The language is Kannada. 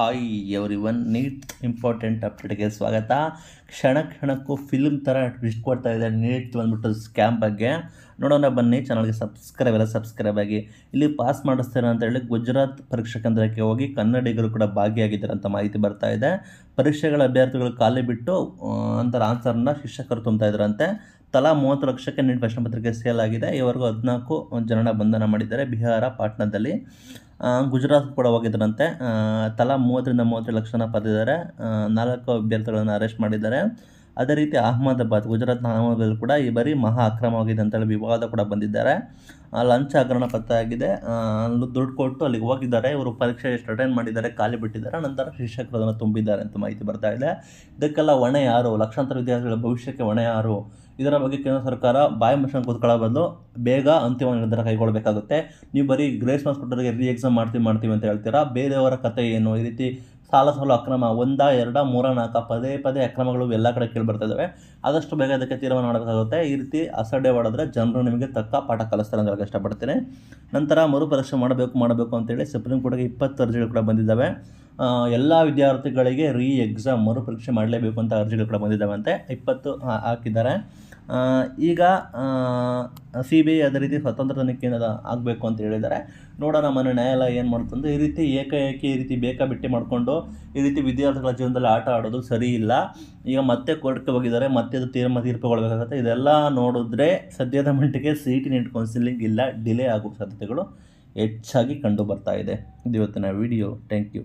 hi everyone NEET important ಅಪ್ಡೇಟ್ಗೆ ಸ್ವಾಗತ ಕ್ಷಣ ಕ್ಷಣಕ್ಕೂ ಫಿಲ್ಮ್ ಥರ ಟ್ವಿಸ್ಟ್ ಕೊಡ್ತಾ ಇದೆ ನೀಟ್ ಬಂದ್ಬಿಟ್ಟು ಸ್ಕ್ಯಾಮ್ ಬಗ್ಗೆ ನೋಡೋಣ ಬನ್ನಿ ಚಾನಲ್ಗೆ ಸಬ್ಸ್ಕ್ರೈಬ್ ಎಲ್ಲ ಸಬ್ಸ್ಕ್ರೈಬ್ ಆಗಿ ಇಲ್ಲಿ ಪಾಸ್ ಮಾಡಿಸ್ತಾರೆ ಅಂತ ಹೇಳಿ ಗುಜರಾತ್ ಪರೀಕ್ಷಾ ಕೇಂದ್ರಕ್ಕೆ ಹೋಗಿ ಕನ್ನಡಿಗರು ಕೂಡ ಭಾಗಿಯಾಗಿದ್ದಾರೆ ಅಂತ ಮಾಹಿತಿ ಬರ್ತಾ ಇದೆ ಪರೀಕ್ಷೆಗಳ ಅಭ್ಯರ್ಥಿಗಳು ಖಾಲಿ ಬಿಟ್ಟು ಅಂತರ ಆನ್ಸರ್ನ ಶಿಕ್ಷಕರು ತುಂಬ್ತಾ ಇದ್ರಂತೆ ತಲಾ ಮೂವತ್ತು ಲಕ್ಷಕ್ಕೆ ನೀಡಿ ಪ್ರಶ್ನೆ ಪತ್ರಿಕೆ ಸೇಲ್ ಆಗಿದೆ ಈವರೆಗೂ ಹದಿನಾಲ್ಕು ಜನರ ಬಂಧನ ಮಾಡಿದ್ದಾರೆ ಬಿಹಾರ ಪಾಟ್ನಾದಲ್ಲಿ ಗುಜರಾತ್ ಕೂಡ ಹೋಗಿದ್ರಂತೆ ತಲಾ ಮೂವತ್ತರಿಂದ ಮೂವತ್ತು ಲಕ್ಷನ ಪಡೆದಿದ್ದಾರೆ ನಾಲ್ಕು ಅಭ್ಯರ್ಥಿಗಳನ್ನು ಅರೆಸ್ಟ್ ಮಾಡಿದ್ದಾರೆ ಅದೇ ರೀತಿ ಅಹಮದಾಬಾದ್ ಗುಜರಾತ್ನ ಅಹಮದಾಬಾದ್ ಕೂಡ ಈ ಬಾರಿ ಮಹಾ ಅಕ್ರಮವಾಗಿದೆ ಅಂತೇಳಿ ವಿವಾದ ಕೂಡ ಬಂದಿದ್ದಾರೆ ಲಂಚ್ ಹಗರಣ ಪತ್ತೆಯಾಗಿದೆ ಅಲ್ಲಿ ದುಡ್ಡು ಕೊಟ್ಟು ಅಲ್ಲಿಗೆ ಹೋಗಿದ್ದಾರೆ ಇವರು ಪರೀಕ್ಷೆ ಎಷ್ಟು ಅಟೆಂಡ್ ಮಾಡಿದ್ದಾರೆ ಖಾಲಿ ಬಿಟ್ಟಿದ್ದಾರೆ ನಂತರ ಶಿಕ್ಷಕರು ಅದನ್ನು ತುಂಬಿದ್ದಾರೆ ಅಂತ ಮಾಹಿತಿ ಬರ್ತಾ ಇದೆ ಇದಕ್ಕೆಲ್ಲ ಹೊಣೆ ಯಾರು ಲಕ್ಷಾಂತರ ವಿದ್ಯಾರ್ಥಿಗಳ ಭವಿಷ್ಯಕ್ಕೆ ಹೊಣೆ ಯಾರು ಇದರ ಬಗ್ಗೆ ಕೇಂದ್ರ ಸರ್ಕಾರ ಬಾಯಿ ಮಿಷನ್ ಕೂತ್ಕೊಳ್ಳೋ ಬದಲು ಬೇಗ ಅಂತಿಮ ನಿರ್ಧಾರ ಕೈಗೊಳ್ಳಬೇಕಾಗುತ್ತೆ ನೀವು ಬರೀ ಗ್ರೇಸ್ ಹಾಸ್ಪಿಟಲ್ಗೆ ರಿ ರೀ ಎಕ್ಸಾಮ್ ಮಾಡ್ತೀವಿ ಮಾಡ್ತೀವಿ ಅಂತ ಹೇಳ್ತೀರಾ ಬೇರೆಯವರ ಕತೆ ಏನು ಈ ರೀತಿ ಸಾಲ ಸಾಲ ಅಕ್ರಮ ಒಂದ ಎರಡ ಮೂರ ನಾಲ್ಕು ಪದೇ ಪದೇ ಅಕ್ರಮಗಳು ಎಲ್ಲ ಕಡೆ ಬರ್ತಾ ಇದಾವೆ ಆದಷ್ಟು ಬೇಗ ಅದಕ್ಕೆ ತೀರ್ಮಾನ ಮಾಡಬೇಕಾಗುತ್ತೆ ಈ ರೀತಿ ಅಸಡ್ಡೆ ಮಾಡಿದ್ರೆ ಜನರು ನಿಮಗೆ ತಕ್ಕ ಪಾಠ ಕಲಿಸ್ತಾರೆ ಅಂತ ಇಷ್ಟಪಡ್ತೀನಿ ನಂತರ ಮರುಪರೀಕ್ಷೆ ಮಾಡಬೇಕು ಮಾಡಬೇಕು ಅಂತೇಳಿ ಸುಪ್ರೀಂ ಕೋರ್ಟ್ಗೆ ಇಪ್ಪತ್ತು ಅರ್ಜಿಗಳು ಕೂಡ ಬಂದಿದ್ದಾವೆ ಎಲ್ಲ ವಿದ್ಯಾರ್ಥಿಗಳಿಗೆ ರೀ ಎಕ್ಸಾಮ್ ಮರುಪರೀಕ್ಷೆ ಮಾಡಲೇಬೇಕು ಅಂತ ಅರ್ಜಿಗಳು ಕೂಡ ಬಂದಿದ್ದಾವಂತೆ ಇಪ್ಪತ್ತು ಹಾಕಿದ್ದಾರೆ ಈಗ ಸಿ ಬಿ ಐ ಅದೇ ರೀತಿ ಸ್ವತಂತ್ರ ತನಿಖೆಯಿಂದ ಆಗಬೇಕು ಅಂತ ಹೇಳಿದ್ದಾರೆ ನೋಡೋಣ ಮನೆ ನ್ಯಾಯಾಲಯ ಏನು ಮಾಡ್ತಂದ್ರೆ ಈ ರೀತಿ ಏಕಾಏಕಿ ಈ ರೀತಿ ಬೇಕಾಬಿಟ್ಟಿ ಮಾಡಿಕೊಂಡು ಈ ರೀತಿ ವಿದ್ಯಾರ್ಥಿಗಳ ಜೀವನದಲ್ಲಿ ಆಟ ಆಡೋದು ಸರಿ ಇಲ್ಲ ಈಗ ಮತ್ತೆ ಕೋರ್ಟ್ಗೆ ಹೋಗಿದ್ದಾರೆ ಮತ್ತೆ ಅದು ತೀರ್ಮ ತೀರ್ಪುಗೊಳ್ಬೇಕಾಗುತ್ತೆ ಇದೆಲ್ಲ ನೋಡಿದ್ರೆ ಸದ್ಯದ ಮಟ್ಟಿಗೆ ನೀಟ್ ಕೌನ್ಸಿಲಿಂಗ್ ಇಲ್ಲ ಡಿಲೇ ಆಗೋ ಸಾಧ್ಯತೆಗಳು ಹೆಚ್ಚಾಗಿ ಕಂಡು ಬರ್ತಾ ಇದೆ ಇದು ಇವತ್ತಿನ ವಿಡಿಯೋ ಥ್ಯಾಂಕ್ ಯು